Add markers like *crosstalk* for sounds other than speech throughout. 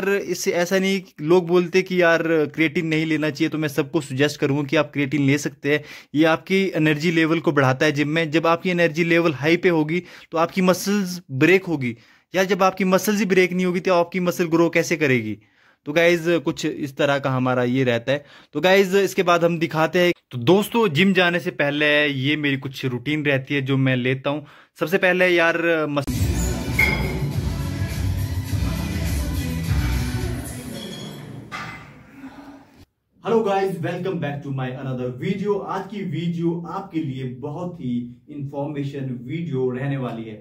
यार इससे ऐसा नहीं लोग बोलते कि यार क्रिएटिन नहीं लेना चाहिए तो मैं सबको सुजेस्ट करूंगा कि आप क्रिएटिन ले सकते हैं ये आपकी एनर्जी लेवल को बढ़ाता है जिम में जब आपकी एनर्जी लेवल हाई पे होगी तो आपकी मसल्स ब्रेक होगी या जब आपकी मसल्स ही ब्रेक नहीं होगी तो आपकी मसल ग्रो कैसे करेगी तो गाइज कुछ इस तरह का हमारा ये रहता है तो गाइज इसके बाद हम दिखाते हैं तो दोस्तों जिम जाने से पहले ये मेरी कुछ रूटीन रहती है जो मैं लेता हूँ सबसे पहले यार muscle hello guys welcome back to my another video आज की वीडियो आपके लिए बहुत ही इंफॉर्मेशन वीडियो रहने वाली है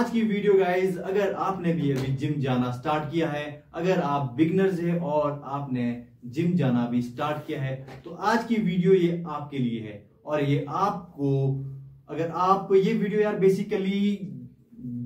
आज की वीडियो गाइस अगर आपने भी अभी जिम जाना स्टार्ट किया है अगर आप बिगनर्स हैं और आपने जिम जाना भी स्टार्ट किया है तो आज की वीडियो ये आपके लिए है और ये आपको अगर आप ये वीडियो यार बेसिकली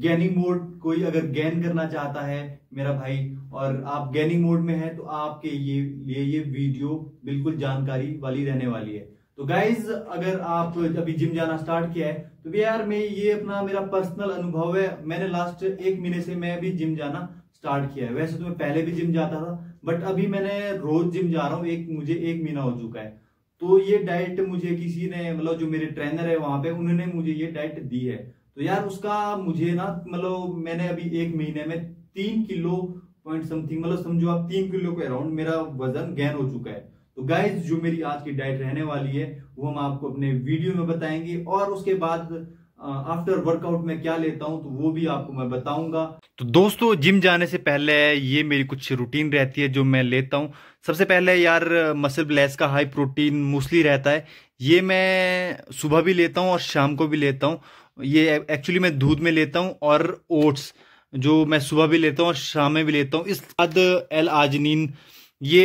गेनिंग मोड कोई अगर गेन करना चाहता है मेरा भाई और आप गेनिंग मोड में है तो आपके ये लिए ये वीडियो बिल्कुल जानकारी वाली रहने वाली है तो गाइज अगर आप अभी जिम जाना स्टार्ट किया है तो भी यार मैं ये अपना मेरा पर्सनल अनुभव है मैंने लास्ट एक महीने से मैं भी जिम जाना स्टार्ट किया है वैसे तो मैं पहले भी जिम जाता था बट अभी मैंने रोज जिम जा रहा हूँ एक मुझे एक महीना हो चुका है तो ये डाइट मुझे किसी ने मतलब जो मेरे ट्रेनर है वहां पे उन्होंने मुझे ये डाइट दी है तो यार उसका मुझे ना मतलब मैंने अभी एक महीने में तीन किलो पॉइंट समथिंग मतलब समझो आप तीन किलो के अराउंड मेरा वजन गेन हो चुका है तो गाइज जो मेरी आज की डाइट रहने वाली है वो हम आपको अपने वीडियो में बताएंगे और उसके बाद आफ्टर वर्कआउट में क्या लेता हूं तो वो भी आपको मैं बताऊंगा तो दोस्तों जिम जाने से पहले ये मेरी कुछ रूटीन रहती है जो मैं लेता हूं सबसे पहले यार मसल ब्लैस का हाई प्रोटीन मोस्टली रहता है ये मैं सुबह भी लेता हूं और शाम को भी लेता हूं ये एक्चुअली मैं दूध में लेता हूँ और ओट्स जो मैं सुबह भी लेता हूँ और शाम में भी लेता हूँ इस बाद एल आजनीन ये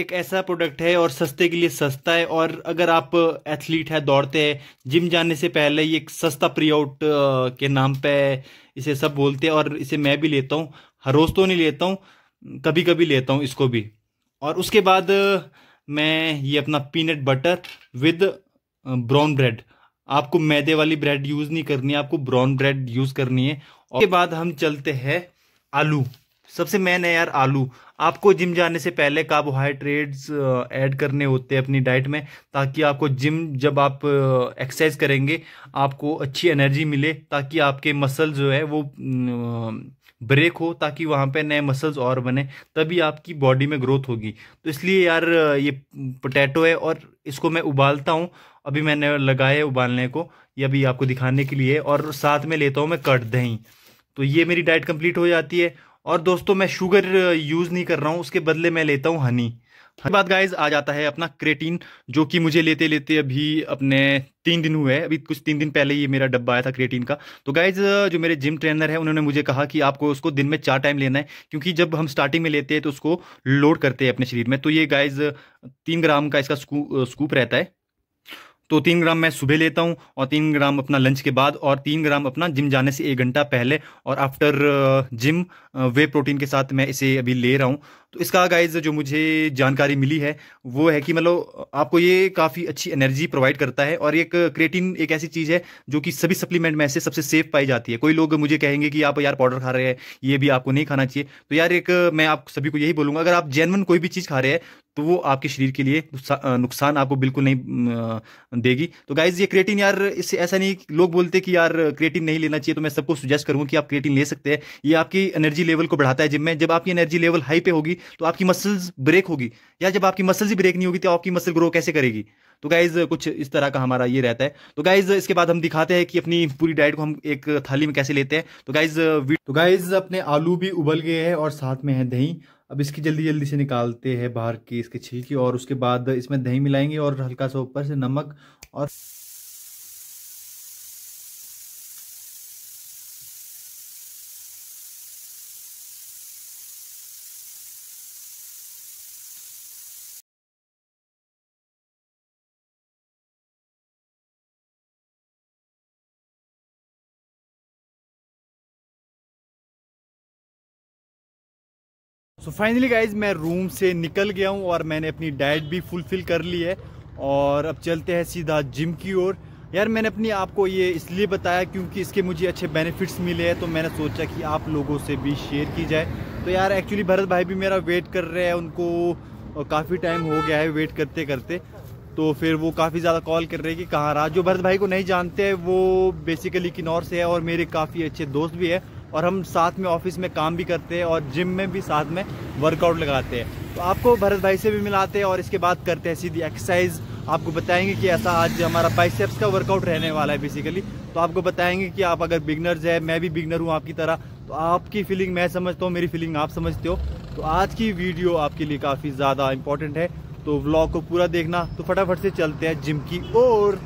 एक ऐसा प्रोडक्ट है और सस्ते के लिए सस्ता है और अगर आप एथलीट है दौड़ते हैं जिम जाने से पहले ये एक सस्ता प्री आउट के नाम पे इसे सब बोलते हैं और इसे मैं भी लेता हूँ हर रोज़ तो नहीं लेता हूँ कभी कभी लेता हूँ इसको भी और उसके बाद मैं ये अपना peanut butter with brown bread आपको मैदे वाली ब्रेड यूज नहीं करनी है आपको ब्राउन ब्रेड यूज करनी है और बाद हम चलते हैं आलू सबसे मेन है यार आलू आपको जिम जाने से पहले कार्बोहाइड्रेट्स ऐड करने होते हैं अपनी डाइट में ताकि आपको जिम जब आप एक्सरसाइज करेंगे आपको अच्छी एनर्जी मिले ताकि आपके मसल जो है वो ब्रेक हो ताकि वहाँ पे नए मसल्स और बने तभी आपकी बॉडी में ग्रोथ होगी तो इसलिए यार ये पोटैटो है और इसको मैं उबालता हूँ अभी मैंने लगाए उबालने को ये अभी आपको दिखाने के लिए और साथ में लेता हूँ मैं कट दही तो ये मेरी डाइट कंप्लीट हो जाती है और दोस्तों मैं शुगर यूज़ नहीं कर रहा हूँ उसके बदले मैं लेता हूँ हनी हर बात गाइज आ जाता है अपना क्रेटीन जो कि मुझे लेते लेते अभी अपने तीन दिन हुए अभी कुछ तीन दिन पहले ये मेरा डब्बा आया था क्रेटीन का तो गाइज जो मेरे जिम ट्रेनर है उन्होंने मुझे कहा कि आपको उसको दिन में चार टाइम लेना है क्योंकि जब हम स्टार्टिंग में लेते हैं तो उसको लोड करते हैं अपने शरीर में तो ये गाइज तीन ग्राम का इसका स्कूप रहता है तो तीन ग्राम मैं सुबह लेता हूँ और तीन ग्राम अपना लंच के बाद और तीन ग्राम अपना जिम जाने से एक घंटा पहले और आफ्टर जिम वे प्रोटीन के साथ मैं इसे अभी ले रहा हूँ तो इसका गाइज जो मुझे जानकारी मिली है वो है कि मतलब आपको ये काफ़ी अच्छी एनर्जी प्रोवाइड करता है और एक क्रेटिन एक ऐसी चीज़ है जो कि सभी सप्लीमेंट में से सबसे सेफ पाई जाती है कोई लोग मुझे कहेंगे कि आप यार पाउडर खा रहे हैं ये भी आपको नहीं खाना चाहिए तो यार एक मैं आप सभी को यही बोलूँगा अगर आप जेनवन कोई भी चीज़ खा रहे हैं तो वो आपके शरीर के लिए नुकसान आपको बिल्कुल नहीं देगी तो गाइज ये क्रिएटिन यार इससे ऐसा नहीं लोग बोलते कि यार क्रिएटिन नहीं लेना चाहिए तो मैं सबको सुजेस्ट करूंगा कि आप क्रिएटिन ले सकते हैं ये आपकी एनर्जी लेवल को बढ़ाता है जिम में जब आपकी एनर्जी लेवल हाई पे होगी तो आपकी मसल्स ब्रेक होगी या जब आपकी मसल्स ही ब्रेक नहीं होगी तो आपकी मसल ग्रो कैसे करेगी तो गाइज कुछ इस तरह का हमारा ये रहता है तो गाइज इसके बाद हम दिखाते हैं कि अपनी पूरी डाइट को हम एक थाली में कैसे लेते हैं तो गाइज तो गाइज अपने आलू भी उबल गए हैं और साथ में है दही अब इसकी जल्दी जल्दी से निकालते हैं बाहर की इसके छिलके और उसके बाद इसमें दही मिलाएंगे और हल्का सा ऊपर से नमक और सो फाइनली गाइज मैं रूम से निकल गया हूँ और मैंने अपनी डाइट भी फुलफ़िल कर ली है और अब चलते हैं सीधा जिम की ओर यार मैंने अपनी आपको ये इसलिए बताया क्योंकि इसके मुझे अच्छे बेनिफिट्स मिले हैं तो मैंने सोचा कि आप लोगों से भी शेयर की जाए तो यार एक्चुअली भरत भाई भी मेरा वेट कर रहे हैं उनको काफ़ी टाइम हो गया है वेट करते करते तो फिर वो काफ़ी ज़्यादा कॉल कर रहे हैं कि कहाँ रहा जो भरत भाई को नहीं जानते हैं वो बेसिकली किन्नौर से है और मेरे काफ़ी अच्छे दोस्त भी हैं और हम साथ में ऑफिस में काम भी करते हैं और जिम में भी साथ में वर्कआउट लगाते हैं तो आपको भरत भाई से भी मिलाते हैं और इसके बाद करते हैं सीधी एक्सरसाइज आपको बताएंगे कि ऐसा आज हमारा बाइसेप्स का वर्कआउट रहने वाला है बेसिकली तो आपको बताएंगे कि आप अगर बिगनर्स है मैं भी बिगनर हूँ आपकी तरह तो आपकी फीलिंग मैं समझता हूँ मेरी फीलिंग आप समझते हो तो आज की वीडियो आपके लिए काफ़ी ज़्यादा इंपॉर्टेंट है तो व्लॉग को पूरा देखना तो फटाफट से चलते हैं जिम की ओर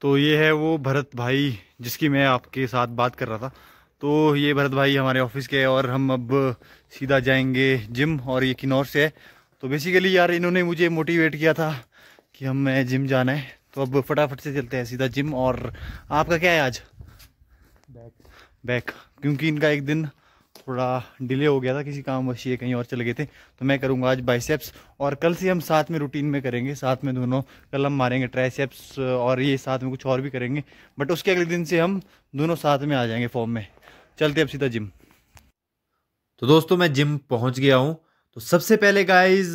तो ये है वो भरत भाई जिसकी मैं आपके साथ बात कर रहा था तो ये भरत भाई हमारे ऑफिस के और हम अब सीधा जाएंगे जिम और ये किन्नौर से है तो बेसिकली यार इन्होंने मुझे मोटिवेट किया था कि हमें जिम जाना है तो अब फटाफट से चलते हैं सीधा जिम और आपका क्या है आज बैक बैक क्योंकि इनका एक दिन थोड़ा डिले हो गया था किसी काम वशी है कहीं और चले गए थे तो मैं करूँगा आज बाइसेप्स और कल से हम साथ में रूटीन में करेंगे साथ में दोनों कल हम मारेंगे ट्राइसेप्स और ये साथ में कुछ और भी करेंगे बट उसके अगले दिन से हम दोनों साथ में आ जाएंगे फॉर्म में चलते अब सीधा जिम तो दोस्तों मैं जिम पहुँच गया हूँ तो सबसे पहले गाइस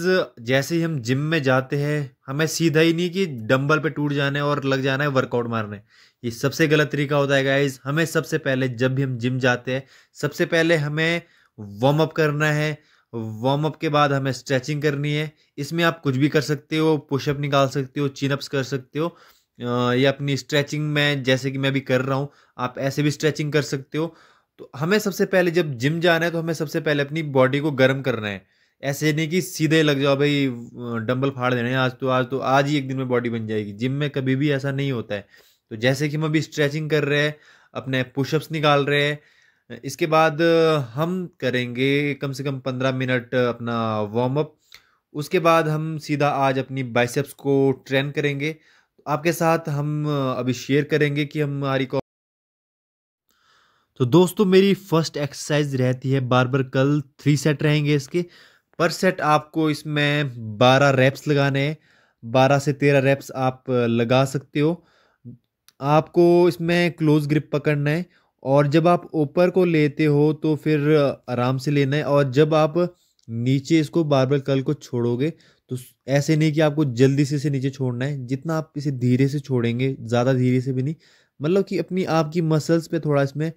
जैसे ही हम जिम में जाते हैं हमें सीधा ही नहीं कि डंबल पे टूट जाना है और लग जाना है वर्कआउट मारने ये सबसे गलत तरीका होता है गाइस हमें सबसे पहले जब भी हम जिम जाते हैं सबसे पहले हमें वार्म अप करना है वार्म अप के बाद हमें स्ट्रेचिंग करनी है इसमें आप कुछ भी कर सकते हो पुशअप निकाल सकते हो चिनअप्स कर सकते हो या अपनी स्ट्रेचिंग में जैसे कि मैं भी कर रहा हूँ आप ऐसे भी स्ट्रेचिंग कर सकते हो तो हमें सबसे पहले जब जिम जाना है तो हमें सबसे पहले अपनी बॉडी को गर्म करना है ऐसे नहीं कि सीधे लग जाओ भाई डंबल फाड़ देने आज तो आज तो आज ही एक दिन में बॉडी बन जाएगी जिम में कभी भी ऐसा नहीं होता है तो जैसे कि हम अभी स्ट्रेचिंग कर रहे हैं अपने पुशअप्स निकाल रहे हैं इसके बाद हम करेंगे कम से कम पंद्रह मिनट अपना वार्म अप उसके बाद हम सीधा आज अपनी बाइसेप्स को ट्रेन करेंगे आपके साथ हम अभी शेयर करेंगे कि हमारी कौ तो दोस्तों मेरी फर्स्ट एक्सरसाइज रहती है बार बार कल थ्री सेट रहेंगे इसके पर सेट आपको इसमें बारह रैप्स लगाने हैं बारह से तेरह रैप्स आप लगा सकते हो आपको इसमें क्लोज ग्रिप पकड़ना है और जब आप ऊपर को लेते हो तो फिर आराम से लेना है और जब आप नीचे इसको बार कल को छोड़ोगे तो ऐसे नहीं कि आपको जल्दी से इसे नीचे छोड़ना है जितना आप इसे धीरे से छोड़ेंगे ज़्यादा धीरे से भी नहीं मतलब कि अपनी आपकी मसल्स पे थोड़ा इसमें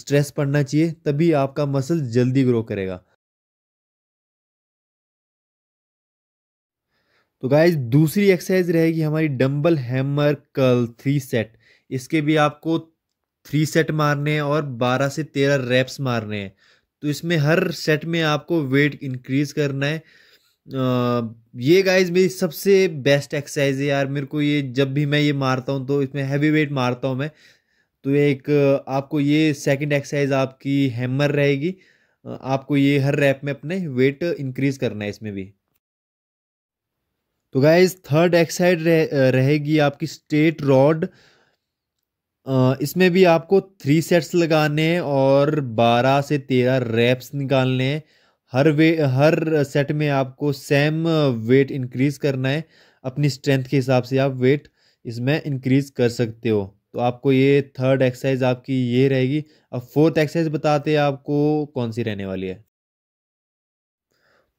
स्ट्रेस पड़ना चाहिए तभी आपका मसल जल्दी ग्रो करेगा तो गाइज दूसरी एक्सरसाइज रहेगी हमारी dumbbell hammer curl three set इसके भी आपको थ्री सेट मारने हैं और बारह से तेरह रैप्स मारने हैं तो इसमें हर सेट में आपको वेट इंक्रीज करना है ये गाइज मेरी सबसे बेस्ट एक्सरसाइज है यार मेरे को ये जब भी मैं ये मारता हूँ तो इसमें हैवी वेट मारता हूँ मैं तो एक आपको ये सेकंड एक्सरसाइज आपकी हैमर रहेगी आपको ये हर रैप में अपने वेट इंक्रीज करना है इसमें भी तो गाइज थर्ड एक्साइड रह, रहेगी आपकी स्टेट रॉड इसमें भी आपको थ्री सेट्स लगाने और बारह से तेरह रैप्स निकालने हर वे हर सेट में आपको सेम वेट इंक्रीज करना है अपनी स्ट्रेंथ के हिसाब से आप वेट इसमें इंक्रीज कर सकते हो तो आपको ये थर्ड एक्सरसाइज आपकी ये रहेगी अब फोर्थ एक्सरसाइज बताते हैं आपको कौन सी रहने वाली है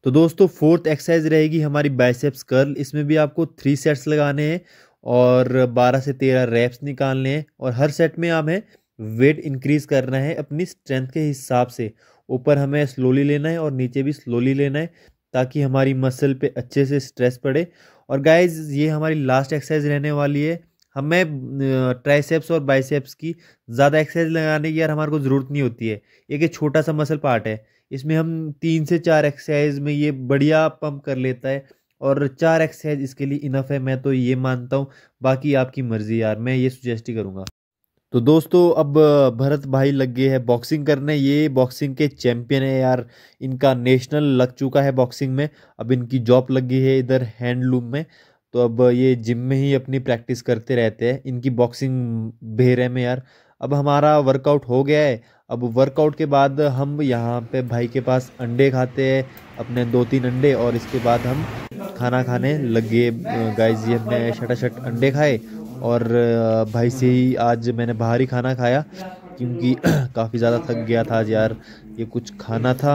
तो दोस्तों फोर्थ एक्सरसाइज रहेगी हमारी बाइसेप्स कर्ल इसमें भी आपको थ्री सेट्स लगाने हैं और 12 से 13 रैप्स निकालने हैं और हर सेट में हमें वेट इंक्रीज करना है अपनी स्ट्रेंथ के हिसाब से ऊपर हमें स्लोली लेना है और नीचे भी स्लोली लेना है ताकि हमारी मसल पे अच्छे से स्ट्रेस पड़े और गाइज ये हमारी लास्ट एक्सरसाइज रहने वाली है हमें ट्राइसेप्स और बाइसेप्स की ज़्यादा एक्सरसाइज लगाने की यार हमारे को ज़रूरत नहीं होती है एक एक छोटा सा मसल पार्ट है इसमें हम तीन से चार एक्सरसाइज में ये बढ़िया पंप कर लेता है और चार एक्सरसाइज इसके लिए इनफ है मैं तो ये मानता हूँ बाकी आपकी मर्ज़ी यार मैं ये सुजेस्ट ही करूँगा तो दोस्तों अब भरत भाई लग गए हैं बॉक्सिंग करने ये बॉक्सिंग के चैंपियन है यार इनका नेशनल लग चुका है बॉक्सिंग में अब इनकी जॉब लग गई है इधर हैंडलूम में तो अब ये जिम में ही अपनी प्रैक्टिस करते रहते हैं इनकी बॉक्सिंग भेरे में यार अब हमारा वर्कआउट हो गया है अब वर्कआउट के बाद हम यहाँ पे भाई के पास अंडे खाते हैं अपने दो तीन अंडे और इसके बाद हम खाना खाने लग गए गाइज ये हमने शटाशट अंडे खाए और भाई से ही आज मैंने बाहर ही खाना खाया क्योंकि *clears throat* काफ़ी ज़्यादा थक गया था यार ये कुछ खाना था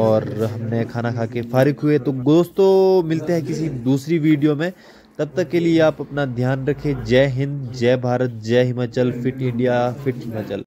और हमने खाना खा के फारिग हुए तो दोस्तों मिलते हैं किसी दूसरी वीडियो में तब तक के लिए आप अपना ध्यान रखें जय हिंद जय भारत जय Himachal fit India fit Himachal